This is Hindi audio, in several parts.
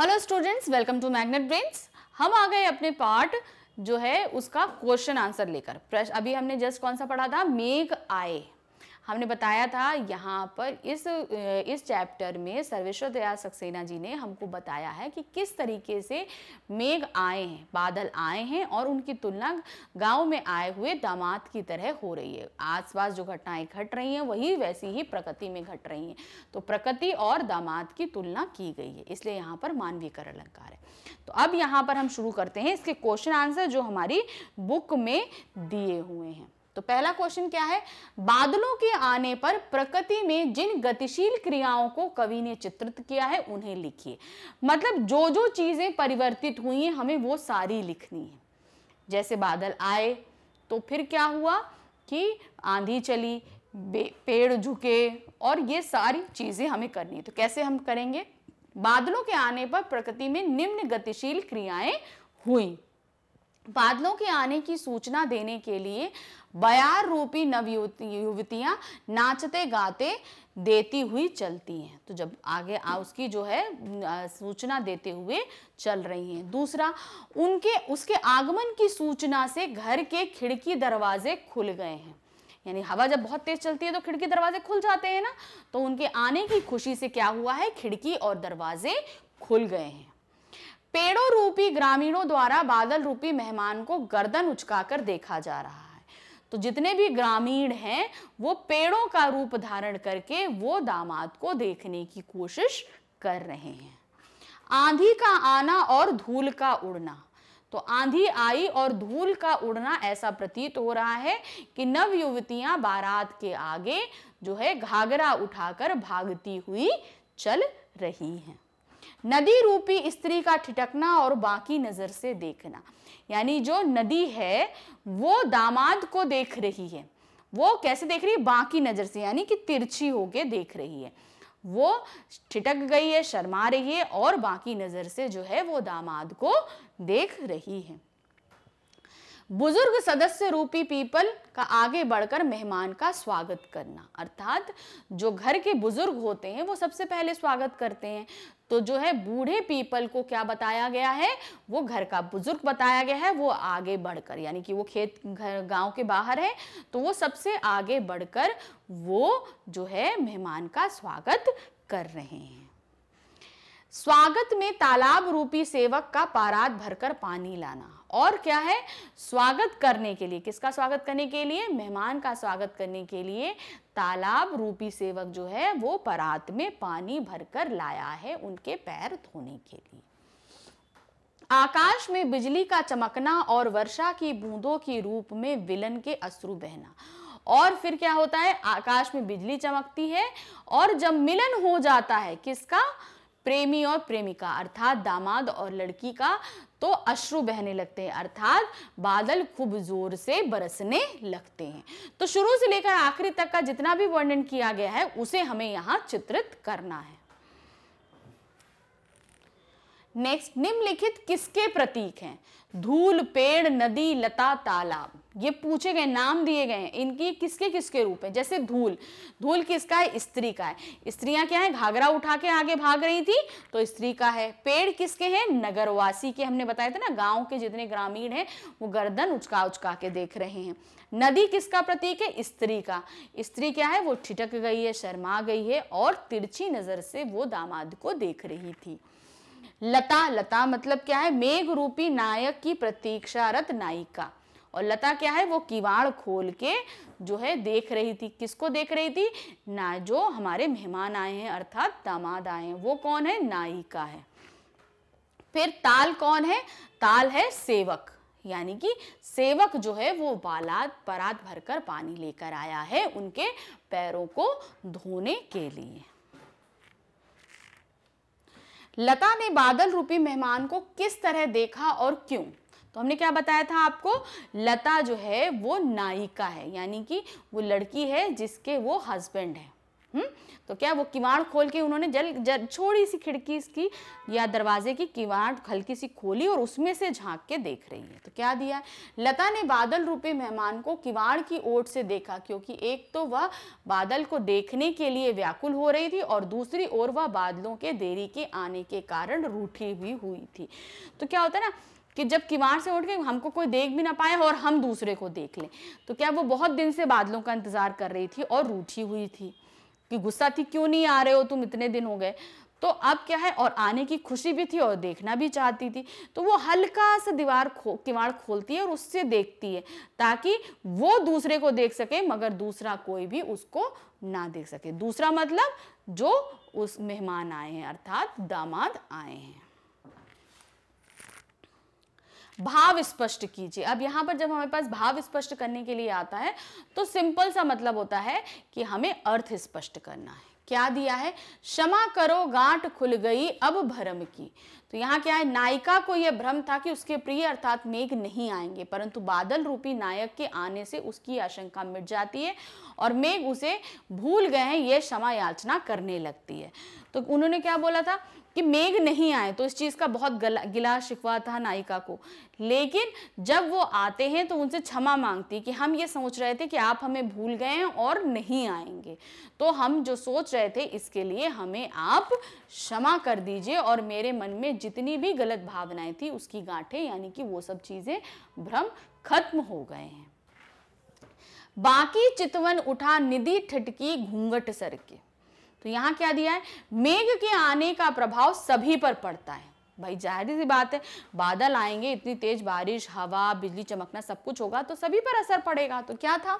Hello students welcome to magnet brains हम आ गए अपने पार्ट जो है उसका क्वेश्चन आंसर लेकर अभी हमने जस्ट कौन सा पढ़ा था मेघ आए हमने बताया था यहाँ पर इस इस चैप्टर में सर्वेश्वर दयाल सक्सेना जी ने हमको बताया है कि किस तरीके से मेघ आए हैं बादल आए हैं और उनकी तुलना गांव में आए हुए दामाद की तरह हो रही है आसपास जो घटनाएं घट रही हैं वही वैसी ही प्रकृति में घट रही हैं तो प्रकृति और दामाद की तुलना की गई है इसलिए यहाँ पर मानवीकरण अलंकार है तो अब यहाँ पर हम शुरू करते हैं इसके क्वेश्चन आंसर जो हमारी बुक में दिए हुए हैं तो पहला क्वेश्चन क्या है बादलों के आने पर प्रकृति में जिन गतिशील क्रियाओं को कवि ने चित्रित किया है उन्हें लिखिए मतलब जो जो चीज़ें परिवर्तित हुई हैं हमें वो सारी लिखनी है जैसे बादल आए तो फिर क्या हुआ कि आंधी चली पेड़ झुके और ये सारी चीज़ें हमें करनी है तो कैसे हम करेंगे बादलों के आने पर प्रकृति में निम्न गतिशील क्रियाएं हुई बादलों के आने की सूचना देने के लिए बयार रूपी युवतियाँ नाचते गाते देती हुई चलती हैं तो जब आगे आ उसकी जो है सूचना देते हुए चल रही हैं दूसरा उनके उसके आगमन की सूचना से घर के खिड़की दरवाजे खुल गए हैं यानी हवा जब बहुत तेज चलती है तो खिड़की दरवाजे खुल जाते हैं ना तो उनके आने की खुशी से क्या हुआ है खिड़की और दरवाजे खुल गए हैं पेड़ों रूपी ग्रामीणों द्वारा बादल रूपी मेहमान को गर्दन उचकाकर देखा जा रहा है तो जितने भी ग्रामीण हैं वो पेड़ों का रूप धारण करके वो दामाद को देखने की कोशिश कर रहे हैं आंधी का आना और धूल का उड़ना तो आंधी आई और धूल का उड़ना ऐसा प्रतीत हो रहा है कि नव युवतियां बारात के आगे जो है घाघरा उठाकर भागती हुई चल रही हैं नदी रूपी स्त्री का ठिटकना और बाकी नज़र से देखना यानी जो नदी है वो दामाद को देख रही है वो कैसे देख रही है बाकी नज़र से यानी कि तिरछी होके देख रही है वो ठिटक गई है शर्मा रही है और बाकी नज़र से जो है वो दामाद को देख रही है बुजुर्ग सदस्य रूपी पीपल का आगे बढ़कर मेहमान का स्वागत करना अर्थात जो घर के बुजुर्ग होते हैं वो सबसे पहले स्वागत करते हैं तो जो है बूढ़े पीपल को क्या बताया गया है वो घर का बुजुर्ग बताया गया है वो आगे बढ़कर यानी कि वो खेत घर गांव के बाहर है तो वो सबसे आगे बढ़कर वो जो है मेहमान का स्वागत कर रहे हैं स्वागत में तालाब रूपी सेवक का पारात भरकर पानी लाना और क्या है स्वागत करने के लिए किसका स्वागत करने के लिए मेहमान का स्वागत करने के लिए तालाब रूपी सेवक जो है वो परात में पानी भरकर लाया है उनके पैर धोने के लिए आकाश में बिजली का चमकना और वर्षा की बूंदों के रूप में विलन के अश्रु बहना और फिर क्या होता है आकाश में बिजली चमकती है और जब मिलन हो जाता है किसका प्रेमी और प्रेमिका अर्थात दामाद और लड़की का तो अश्रु बहने लगते हैं अर्थात बादल खूब जोर से बरसने लगते हैं तो शुरू से लेकर आखिरी तक का जितना भी वर्णन किया गया है उसे हमें यहाँ चित्रित करना है नेक्स्ट निम्नलिखित किसके प्रतीक हैं धूल पेड़ नदी लता तालाब ये पूछे गए नाम दिए गए हैं इनकी किसके किसके रूप है जैसे धूल धूल किसका है स्त्री का है स्त्रियां क्या है घाघरा उठा के आगे भाग रही थी तो स्त्री का है पेड़ किसके हैं नगरवासी के हमने बताया था ना गांव के जितने ग्रामीण हैं वो गर्दन उचका उचका के देख रहे हैं नदी किसका प्रतीक है स्त्री का स्त्री क्या है वो ठिटक गई है शर्मा गई है और तिरछी नजर से वो दामाद को देख रही थी लता लता मतलब क्या है मेघ रूपी नायक की प्रतीक्षारत नायिका और लता क्या है वो किवाड़ खोल के जो है देख रही थी किसको देख रही थी ना जो हमारे मेहमान आए हैं अर्थात दामाद आए हैं वो कौन है नायिका है फिर ताल कौन है ताल है सेवक यानी कि सेवक जो है वो बालात परात भरकर पानी लेकर आया है उनके पैरों को धोने के लिए लता ने बादल रूपी मेहमान को किस तरह देखा और क्यों तो हमने क्या बताया था आपको लता जो है वो नायिका है यानी कि वो लड़की है जिसके वो हस्बैंड है हुँ? हम्म? तो क्या वो किवाड़ खोल के उन्होंने जल जल छोड़ी सी खिड़की इसकी या दरवाजे की किवाड़ हल्की सी खोली और उसमें से झांक के देख रही है तो क्या दिया है लता ने बादल रूपे मेहमान को किवाड़ की ओट से देखा क्योंकि एक तो वह बादल को देखने के लिए व्याकुल हो रही थी और दूसरी ओर वह बादलों के देरी के आने के कारण रूठी भी हुई थी तो क्या होता है ना कि जब किवाड़ से उठ के हमको कोई देख भी ना पाए और हम दूसरे को देख लें तो क्या वो बहुत दिन से बादलों का इंतज़ार कर रही थी और रूठी हुई थी कि गुस्सा थी क्यों नहीं आ रहे हो तुम इतने दिन हो गए तो अब क्या है और आने की खुशी भी थी और देखना भी चाहती थी तो वो हल्का सा दीवार खो किवाड़ खोलती है और उससे देखती है ताकि वो दूसरे को देख सके मगर दूसरा कोई भी उसको ना देख सके दूसरा मतलब जो उस मेहमान आए हैं अर्थात दामाद आए हैं भाव स्पष्ट कीजिए अब यहाँ पर जब हमारे पास भाव स्पष्ट करने के लिए आता है तो सिंपल सा मतलब होता है कि हमें अर्थ स्पष्ट करना है क्या दिया है क्षमा करो गांठ खुल गई अब भ्रम की तो यहाँ क्या है नायिका को यह भ्रम था कि उसके प्रिय अर्थात मेघ नहीं आएंगे परंतु बादल रूपी नायक के आने से उसकी आशंका मिट जाती है और मेघ उसे भूल गए हैं यह क्षमा याचना करने लगती है तो उन्होंने क्या बोला था कि मेघ नहीं आए तो इस चीज़ का बहुत गला गिला शिकवा था नायिका को लेकिन जब वो आते हैं तो उनसे क्षमा मांगती कि हम ये सोच रहे थे कि आप हमें भूल गए हैं और नहीं आएंगे तो हम जो सोच रहे थे इसके लिए हमें आप क्षमा कर दीजिए और मेरे मन में जितनी भी गलत भावनाएं थी उसकी गांठें यानी कि वो सब चीज़ें भ्रम खत्म हो गए हैं बाकी चितवन उठा निधि ठटकी घूंघट सर के तो यहाँ क्या दिया है मेघ के आने का प्रभाव सभी पर पड़ता है भाई जाहिर सी बात है बादल आएंगे इतनी तेज बारिश हवा बिजली चमकना सब कुछ होगा तो सभी पर असर पड़ेगा तो क्या था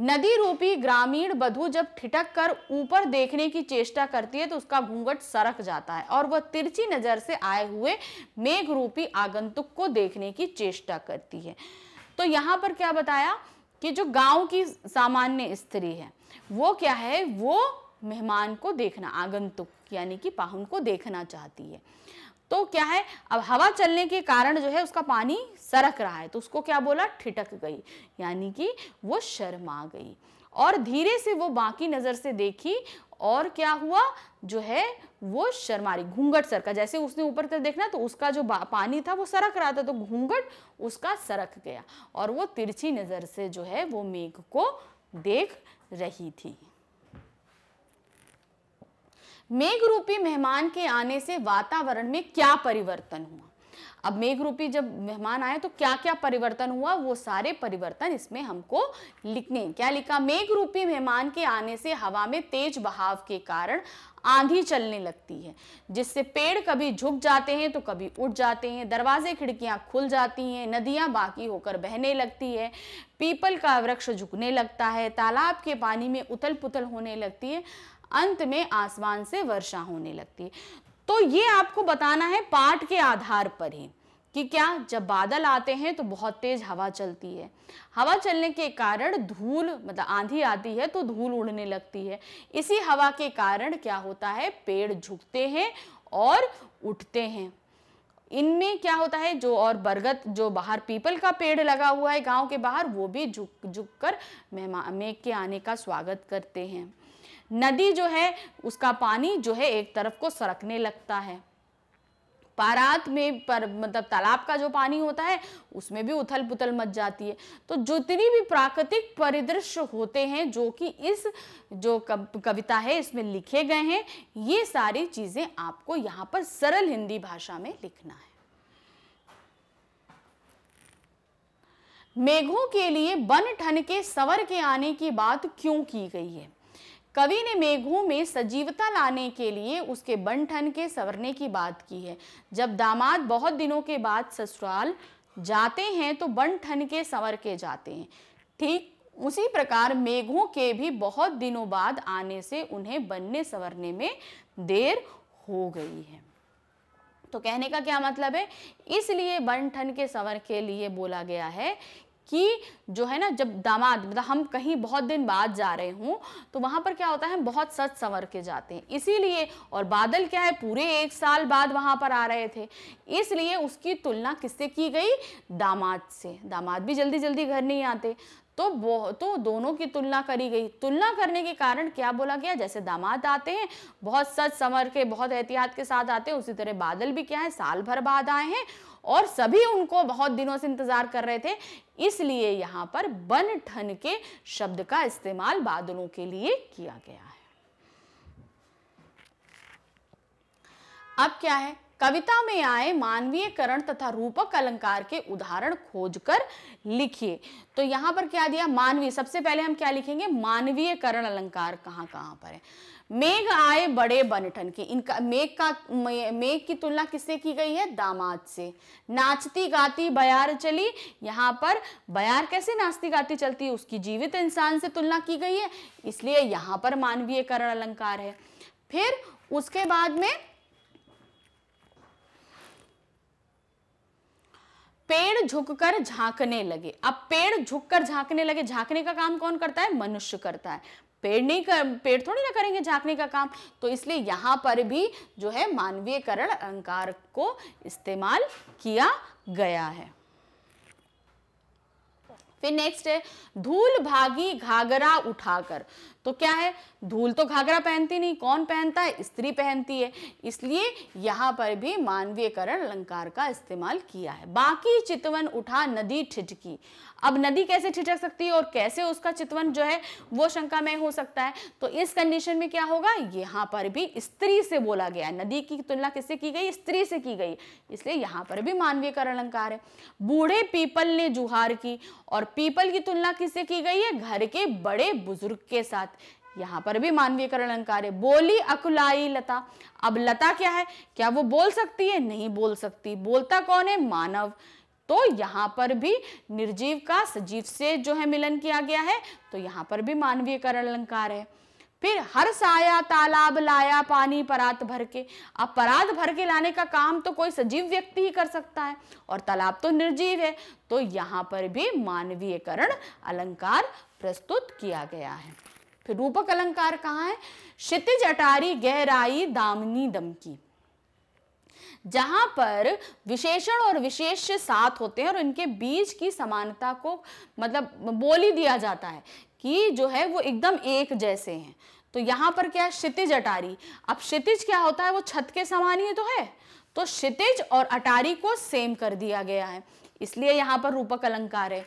नदी रूपी ग्रामीण बधु जब ठिटक कर ऊपर देखने की चेष्टा करती है तो उसका घूंघट सरक जाता है और वह तिरछी नजर से आए हुए मेघ रूपी आगंतुक को देखने की चेष्टा करती है तो यहाँ पर क्या बताया कि जो गांव की सामान्य स्त्री है वो क्या है वो मेहमान को देखना आगंतुक यानी कि पाहुन को देखना चाहती है तो क्या है अब हवा चलने के कारण जो है उसका पानी सरक रहा है तो उसको क्या बोला ठिटक गई यानी कि वो शर्मा गई और धीरे से वो बाकी नज़र से देखी और क्या हुआ जो है वो शर्मा रही घूंघट सरका जैसे उसने ऊपर तक देखना तो उसका जो पानी था वो सरक रहा था तो घूंघट उसका सरक गया और वो तिरछी नज़र से जो है वो मेघ को देख रही थी मेघ रूपी मेहमान के आने से वातावरण में क्या परिवर्तन हुआ अब मेघ रूपी जब मेहमान आए तो क्या क्या परिवर्तन हुआ वो सारे परिवर्तन इसमें हमको लिखने क्या लिखा मेघ रूपी मेहमान के आने से हवा में तेज बहाव के कारण आंधी चलने लगती है जिससे पेड़ कभी झुक जाते हैं तो कभी उठ जाते हैं दरवाजे खिड़कियां खुल जाती हैं नदियां बाकी होकर बहने लगती है पीपल का वृक्ष झुकने लगता है तालाब के पानी में उतल पुतल होने लगती है अंत में आसमान से वर्षा होने लगती है तो ये आपको बताना है पाठ के आधार पर ही कि क्या जब बादल आते हैं तो बहुत तेज हवा चलती है हवा चलने के कारण धूल मतलब आंधी आती है तो धूल उड़ने लगती है इसी हवा के कारण क्या होता है पेड़ झुकते हैं और उठते हैं इनमें क्या होता है जो और बरगद जो बाहर पीपल का पेड़ लगा हुआ है गांव के बाहर वो भी झुक झुक कर मेहमान मेघ के आने का स्वागत करते हैं नदी जो है उसका पानी जो है एक तरफ को सरकने लगता है पारात में पर मतलब तालाब का जो पानी होता है उसमें भी उथल पुथल मच जाती है तो जितनी भी प्राकृतिक परिदृश्य होते हैं जो कि इस जो कविता है इसमें लिखे गए हैं ये सारी चीज़ें आपको यहाँ पर सरल हिंदी भाषा में लिखना है मेघों के लिए बन ठन के सवर के आने की बात क्यों की गई है कवि ने मेघों में सजीवता लाने के लिए उसके बंठन के सवरने की बात की है जब दामाद बहुत दिनों के बाद ससुराल जाते हैं तो बंठन के संवर के जाते हैं ठीक उसी प्रकार मेघों के भी बहुत दिनों बाद आने से उन्हें बनने संवरने में देर हो गई है तो कहने का क्या मतलब है इसलिए बन ठन के संवर के लिए बोला गया है कि जो है ना जब दामाद मतलब हम कहीं बहुत दिन बाद जा रहे हूँ तो वहाँ पर क्या होता है बहुत सच संवर के जाते हैं इसीलिए और बादल क्या है पूरे एक साल बाद वहाँ पर आ रहे थे इसलिए उसकी तुलना किससे की गई दामाद से दामाद भी जल्दी जल्दी घर नहीं आते तो वो तो दोनों की तुलना करी गई तुलना करने के कारण क्या बोला गया जैसे दामाद आते हैं बहुत सच संवर के बहुत एहतियात के साथ आते हैं उसी तरह बादल भी क्या है साल भर बाद आए हैं और सभी उनको बहुत दिनों से इंतजार कर रहे थे इसलिए यहाँ पर बन ठन के शब्द का इस्तेमाल बादलों के लिए किया गया है अब क्या है कविता में आए मानवीयकरण तथा रूपक अलंकार के उदाहरण खोजकर लिखिए तो यहां पर क्या दिया मानवीय सबसे पहले हम क्या लिखेंगे मानवीयकरण अलंकार कहां कहां पर है मेघ आए बड़े बनठन की इनका मेघ का मेघ की तुलना किससे की गई है दामाद से नाचती गाती बयार चली यहाँ पर बयार कैसे नाचती गाती चलती है उसकी जीवित इंसान से तुलना की गई है इसलिए यहाँ पर मानवीयकरण अलंकार है फिर उसके बाद में पेड़ झुककर झांकने लगे अब पेड़ झुककर झांकने लगे झांकने का काम कौन करता है मनुष्य करता है पेड़ नहीं कर पेड़ थोड़ी ना करेंगे झांकने का काम तो इसलिए यहाँ पर भी जो है मानवीयकरण अलंकार को इस्तेमाल किया गया है फिर नेक्स्ट है धूल भागी घाघरा उठाकर तो क्या है धूल तो घाघरा पहनती नहीं कौन पहनता है स्त्री पहनती है इसलिए यहां पर भी मानवीयकरण अलंकार का इस्तेमाल किया है बाकी चितवन उठा नदी ठिठकी अब नदी कैसे ठिठक सकती है और कैसे उसका चितवन जो है वो शंका में हो सकता है तो इस कंडीशन में क्या होगा यहां पर भी स्त्री से बोला गया नदी की तुलना किससे की गई स्त्री से की गई इसलिए यहां पर भी मानवीयकरण अलंकार है बूढ़े पीपल ने जुहार की और पीपल की तुलना किससे की गई है घर के बड़े बुजुर्ग के साथ यहाँ पर भी मानवीयकरण अलंकार है बोली अकुलाई लता अब लता क्या है क्या वो बोल सकती है नहीं बोल सकती बोलता कौन है मानव तो यहाँ पर भी निर्जीव का सजीव से जो है मिलन किया गया है तो यहाँ पर भी मानवीयकरण अलंकार है फिर हर साया तालाब लाया पानी परात भर के अब परात भर के लाने का काम तो कोई सजीव व्यक्ति ही कर सकता है और तालाब तो निर्जीव है तो यहाँ पर भी मानवीयकरण अलंकार प्रस्तुत किया गया है फिर रूपक अलंकार कहाँ है क्षितिज अटारी गहराई दामनी दमकी जहां पर विशेषण और विशेष साथ होते हैं और इनके बीच की समानता को मतलब बोली दिया जाता है ही जो है वो एकदम एक जैसे हैं तो यहाँ पर क्या है क्षितिज अटारी अब क्षितिज क्या होता है वो छत के समान ही तो है तो क्षितिज और अटारी को सेम कर दिया गया है इसलिए यहाँ पर रूपक अलंकार है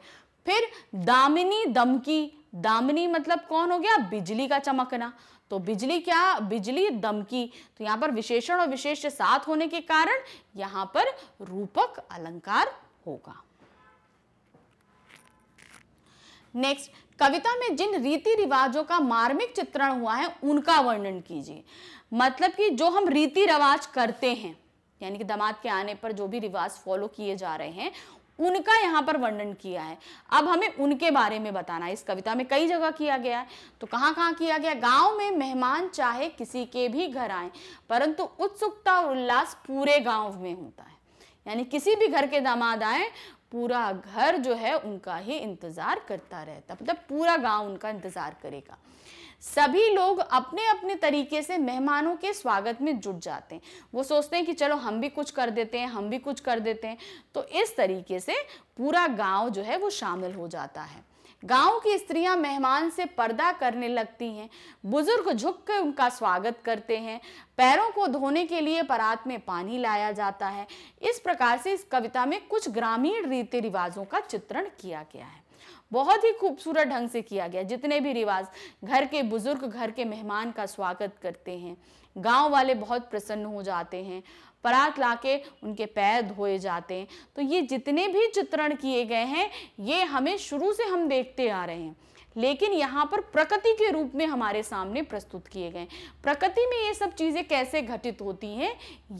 फिर दामिनी दमकी दामिनी मतलब कौन हो गया बिजली का चमकना तो बिजली क्या बिजली दमकी तो यहाँ पर विशेषण और विशेष साथ होने के कारण यहाँ पर रूपक अलंकार होगा नेक्स्ट कविता में जिन रीति रिवाजों का मार्मिक चित्रण हुआ है उनका वर्णन कीजिए मतलब कि जो हम रीति रिवाज करते हैं यानी कि दामाद के आने पर जो भी रिवाज फॉलो किए जा रहे हैं उनका यहाँ पर वर्णन किया है अब हमें उनके बारे में बताना है इस कविता में कई जगह किया गया है तो कहाँ कहाँ किया गया गांव में मेहमान चाहे किसी के भी घर आए परंतु उत्सुकता और उल्लास पूरे गांव में होता है यानी किसी भी घर के दामाद आए पूरा घर जो है उनका ही इंतज़ार करता रहता मतलब पूरा गांव उनका इंतज़ार करेगा सभी लोग अपने अपने तरीके से मेहमानों के स्वागत में जुट जाते हैं वो सोचते हैं कि चलो हम भी कुछ कर देते हैं हम भी कुछ कर देते हैं तो इस तरीके से पूरा गांव जो है वो शामिल हो जाता है गांव की स्त्रियां मेहमान से पर्दा करने लगती हैं बुजुर्ग झुक कर उनका स्वागत करते हैं पैरों को धोने के लिए परात में पानी लाया जाता है इस प्रकार से इस कविता में कुछ ग्रामीण रीति रिवाजों का चित्रण किया गया है बहुत ही खूबसूरत ढंग से किया गया जितने भी रिवाज घर के बुजुर्ग घर के मेहमान का स्वागत करते हैं गांव वाले बहुत प्रसन्न हो जाते हैं परात ला के उनके पैर धोए जाते हैं तो ये जितने भी चित्रण किए गए हैं ये हमें शुरू से हम देखते आ रहे हैं लेकिन यहाँ पर प्रकृति के रूप में हमारे सामने प्रस्तुत किए गए प्रकृति में ये सब चीज़ें कैसे घटित होती हैं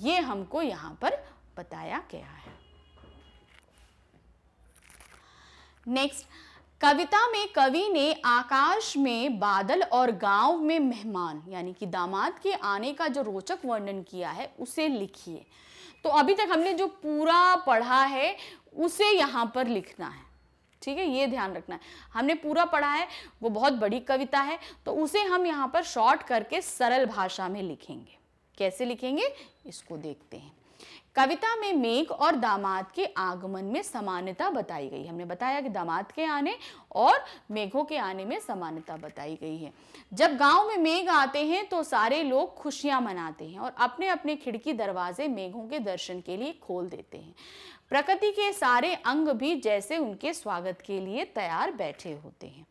ये हमको यहाँ पर बताया गया है नेक्स्ट कविता में कवि ने आकाश में बादल और गांव में मेहमान यानी कि दामाद के आने का जो रोचक वर्णन किया है उसे लिखिए तो अभी तक हमने जो पूरा पढ़ा है उसे यहाँ पर लिखना है ठीक है ये ध्यान रखना है हमने पूरा पढ़ा है वो बहुत बड़ी कविता है तो उसे हम यहाँ पर शॉर्ट करके सरल भाषा में लिखेंगे कैसे लिखेंगे इसको देखते हैं कविता में मेघ और दामाद के आगमन में समानता बताई गई हमने बताया कि दामाद के आने और मेघों के आने में समानता बताई गई है जब गांव में मेघ आते हैं तो सारे लोग खुशियां मनाते हैं और अपने अपने खिड़की दरवाजे मेघों के दर्शन के लिए खोल देते हैं प्रकृति के सारे अंग भी जैसे उनके स्वागत के लिए तैयार बैठे होते हैं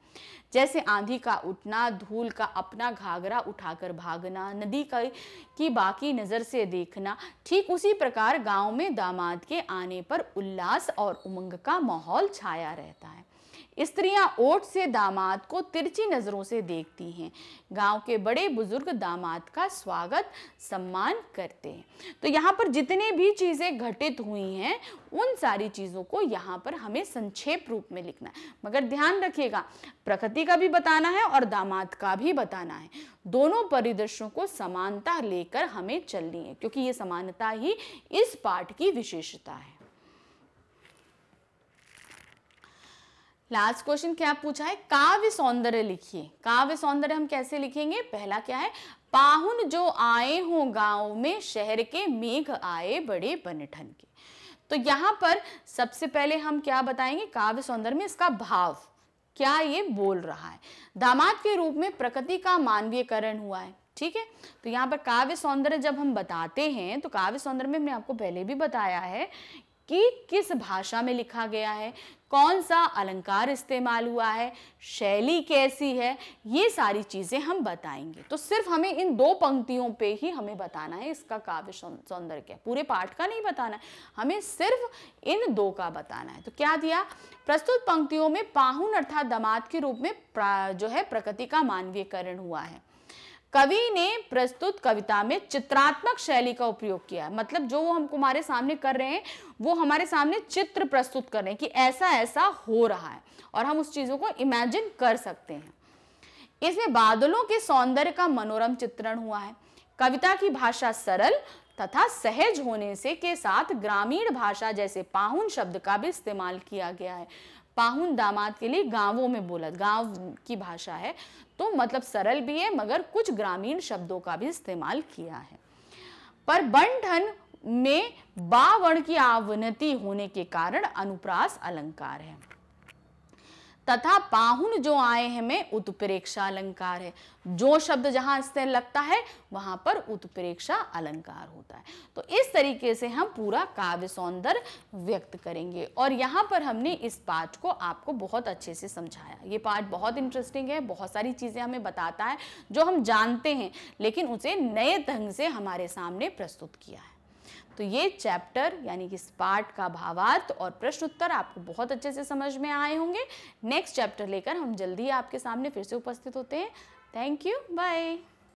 जैसे आंधी का उठना धूल का अपना घाघरा उठाकर भागना नदी का की बाकी नज़र से देखना ठीक उसी प्रकार गांव में दामाद के आने पर उल्लास और उमंग का माहौल छाया रहता है स्त्रियां ओट से दामाद को तिरछी नज़रों से देखती हैं गांव के बड़े बुजुर्ग दामाद का स्वागत सम्मान करते हैं तो यहाँ पर जितने भी चीज़ें घटित हुई हैं उन सारी चीज़ों को यहाँ पर हमें संक्षेप रूप में लिखना है मगर ध्यान रखिएगा प्रकृति का भी बताना है और दामाद का भी बताना है दोनों परिदृश्यों को समानता लेकर हमें चलनी है क्योंकि ये समानता ही इस पाठ की विशेषता है लास्ट क्वेश्चन क्या पूछा है काव्य सौंदर्य लिखिए काव्य सौंदर्य हम कैसे लिखेंगे पहला क्या है पाहुन जो आए हो गांव में शहर के मेघ आए बड़े बनठन के तो यहां पर सबसे पहले हम क्या बताएंगे काव्य सौंदर्य में इसका भाव क्या ये बोल रहा है दामाद के रूप में प्रकृति का मानवीयकरण हुआ है ठीक है तो यहाँ पर काव्य सौंदर्य जब हम बताते हैं तो काव्य सौंदर्य में मैं आपको पहले भी बताया है कि किस भाषा में लिखा गया है कौन सा अलंकार इस्तेमाल हुआ है शैली कैसी है ये सारी चीज़ें हम बताएंगे तो सिर्फ हमें इन दो पंक्तियों पे ही हमें बताना है इसका काव्य सौंदर्य क्या पूरे पाठ का नहीं बताना है हमें सिर्फ इन दो का बताना है तो क्या दिया प्रस्तुत पंक्तियों में पाहुन अर्थात दमाद के रूप में जो है प्रकृति का मानवीयकरण हुआ है कवि ने प्रस्तुत कविता में चित्रात्मक शैली का उपयोग किया है मतलब जो वो हम हमारे सामने कर रहे हैं वो हमारे सामने चित्र प्रस्तुत कर रहे हैं कि ऐसा ऐसा हो रहा है और हम उस चीज़ों को इमेजिन कर सकते हैं इसमें बादलों के सौंदर्य का मनोरम चित्रण हुआ है कविता की भाषा सरल तथा सहज होने से के साथ ग्रामीण भाषा जैसे पाहुन शब्द का भी इस्तेमाल किया गया है पाहुन दामाद के लिए गांवों में बोला गांव की भाषा है तो मतलब सरल भी है मगर कुछ ग्रामीण शब्दों का भी इस्तेमाल किया है पर बंधन में बावण की आवनति होने के कारण अनुप्रास अलंकार है तथा पाहुन जो आए हैं में उत्प्रेक्षा अलंकार है जो शब्द जहां से लगता है वहां पर उत्प्रेक्षा अलंकार होता है तो इस तरीके से हम पूरा काव्य सौंदर्य व्यक्त करेंगे और यहाँ पर हमने इस पाठ को आपको बहुत अच्छे से समझाया ये पाठ बहुत इंटरेस्टिंग है बहुत सारी चीज़ें हमें बताता है जो हम जानते हैं लेकिन उसे नए ढंग से हमारे सामने प्रस्तुत किया है तो ये चैप्टर यानी कि इस पार्ट का भावार्थ और प्रश्न उत्तर आपको बहुत अच्छे से समझ में आए होंगे नेक्स्ट चैप्टर लेकर हम जल्दी आपके सामने फिर से उपस्थित होते हैं थैंक यू बाय